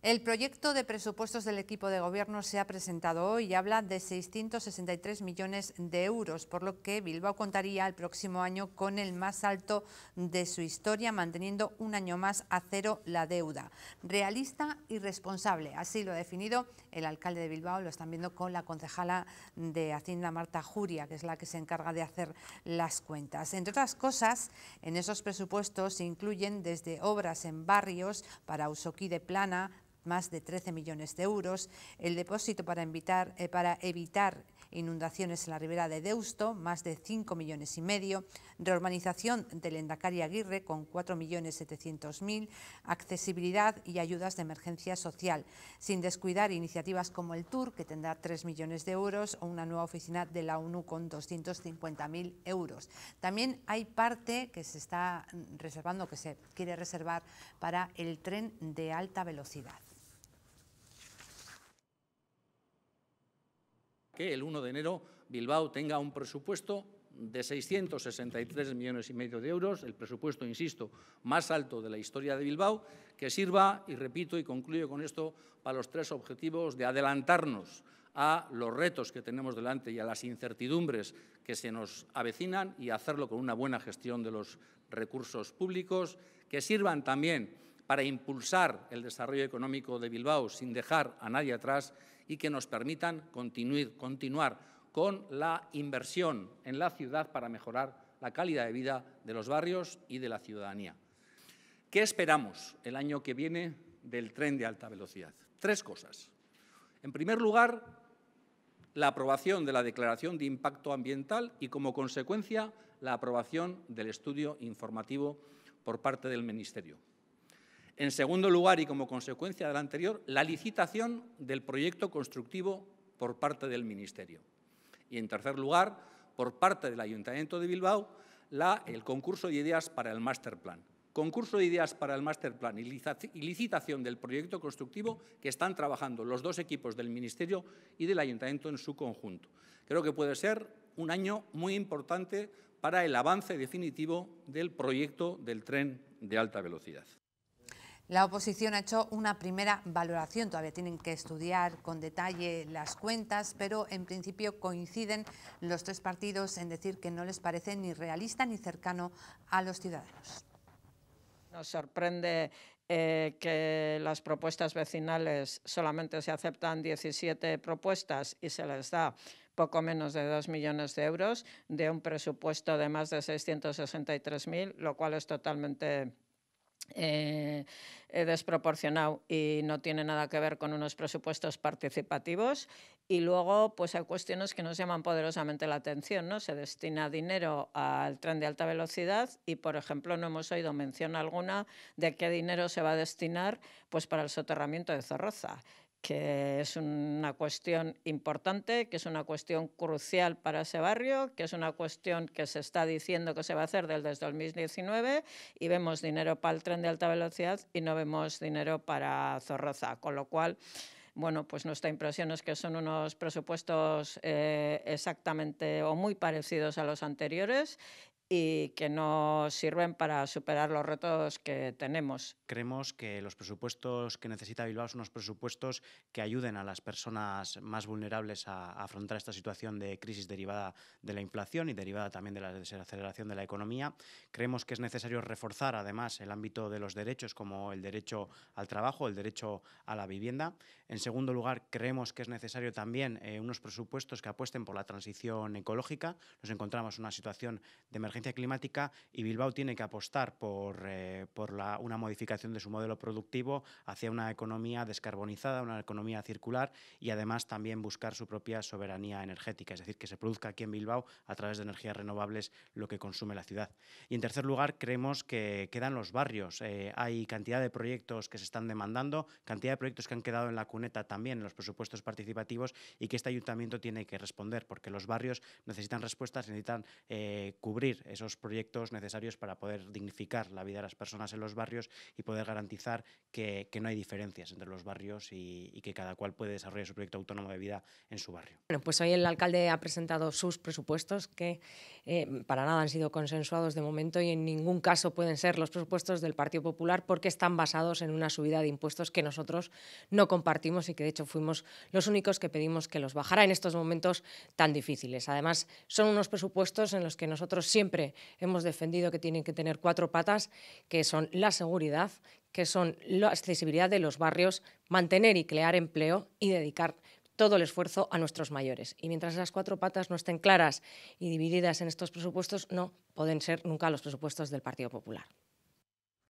El proyecto de presupuestos del equipo de gobierno se ha presentado hoy y habla de 663 millones de euros, por lo que Bilbao contaría el próximo año con el más alto de su historia, manteniendo un año más a cero la deuda. Realista y responsable, así lo ha definido el alcalde de Bilbao, lo están viendo con la concejala de Hacienda, Marta Juria, que es la que se encarga de hacer las cuentas. Entre otras cosas, en esos presupuestos se incluyen desde obras en barrios para Usoquí de Plana, más de 13 millones de euros, el depósito para, invitar, eh, para evitar inundaciones en la ribera de Deusto, más de 5 millones y medio, reurbanización del Endacari Aguirre con 4.700.000, accesibilidad y ayudas de emergencia social, sin descuidar iniciativas como el Tour, que tendrá 3 millones de euros, o una nueva oficina de la ONU con 250.000 euros. También hay parte que se está reservando, que se quiere reservar para el tren de alta velocidad. que el 1 de enero Bilbao tenga un presupuesto de 663 millones y medio de euros, el presupuesto, insisto, más alto de la historia de Bilbao, que sirva, y repito y concluyo con esto, para los tres objetivos de adelantarnos a los retos que tenemos delante y a las incertidumbres que se nos avecinan y hacerlo con una buena gestión de los recursos públicos, que sirvan también para impulsar el desarrollo económico de Bilbao sin dejar a nadie atrás y que nos permitan continuar con la inversión en la ciudad para mejorar la calidad de vida de los barrios y de la ciudadanía. ¿Qué esperamos el año que viene del tren de alta velocidad? Tres cosas. En primer lugar, la aprobación de la declaración de impacto ambiental y, como consecuencia, la aprobación del estudio informativo por parte del Ministerio. En segundo lugar, y como consecuencia de la anterior, la licitación del proyecto constructivo por parte del Ministerio. Y en tercer lugar, por parte del Ayuntamiento de Bilbao, el concurso de ideas para el Master Plan. Concurso de ideas para el Master Plan y licitación del proyecto constructivo que están trabajando los dos equipos del Ministerio y del Ayuntamiento en su conjunto. Creo que puede ser un año muy importante para el avance definitivo del proyecto del tren de alta velocidad. La oposición ha hecho una primera valoración, todavía tienen que estudiar con detalle las cuentas, pero en principio coinciden los tres partidos en decir que no les parece ni realista ni cercano a los ciudadanos. Nos sorprende eh, que las propuestas vecinales solamente se aceptan 17 propuestas y se les da poco menos de 2 millones de euros de un presupuesto de más de 663.000, lo cual es totalmente eh, desproporcionado y no tiene nada que ver con unos presupuestos participativos. Y luego, pues hay cuestiones que nos llaman poderosamente la atención, ¿no? Se destina dinero al tren de alta velocidad y, por ejemplo, no hemos oído mención alguna de qué dinero se va a destinar, pues, para el soterramiento de Zorroza que es una cuestión importante, que es una cuestión crucial para ese barrio, que es una cuestión que se está diciendo que se va a hacer desde 2019 y vemos dinero para el tren de alta velocidad y no vemos dinero para Zorroza, con lo cual bueno, pues nuestra impresión es que son unos presupuestos eh, exactamente o muy parecidos a los anteriores y que no sirven para superar los retos que tenemos. Creemos que los presupuestos que necesita Bilbao son unos presupuestos que ayuden a las personas más vulnerables a, afrontar esta situación de crisis derivada de la inflación y derivada también de la desaceleración de la economía. Creemos que es necesario reforzar además el ámbito de los derechos como el derecho al trabajo, el derecho a la vivienda. En segundo lugar, creemos que es necesario también eh, unos presupuestos que apuesten por la transición ecológica. Nos encontramos en una situación de emergencia climática y Bilbao tiene que apostar por, eh, por la, una modificación de su modelo productivo hacia una economía descarbonizada, una economía circular y además también buscar su propia soberanía energética, es decir, que se produzca aquí en Bilbao a través de energías renovables lo que consume la ciudad. Y en tercer lugar, creemos que quedan los barrios. Eh, hay cantidad de proyectos que se están demandando, cantidad de proyectos que han quedado en la cuneta también en los presupuestos participativos y que este ayuntamiento tiene que responder, porque los barrios necesitan respuestas, necesitan eh, cubrir esos proyectos necesarios para poder dignificar la vida de las personas en los barrios y poder garantizar que, no hay diferencias entre los barrios y, que cada cual puede desarrollar su proyecto autónomo de vida en su barrio. Bueno, pues hoy el alcalde ha presentado sus presupuestos que eh, para nada han sido consensuados de momento y en ningún caso pueden ser los presupuestos del Partido Popular porque están basados en una subida de impuestos que nosotros no compartimos y que de hecho fuimos los únicos que pedimos que los bajara en estos momentos tan difíciles. Además, son unos presupuestos en los que nosotros siempre hemos defendido que tienen que tener cuatro patas, que son la seguridad, que son la accesibilidad de los barrios, mantener y crear empleo y dedicar todo el esfuerzo a nuestros mayores. Y mientras esas cuatro patas no estén claras y divididas en estos presupuestos, no pueden ser nunca los presupuestos del Partido Popular.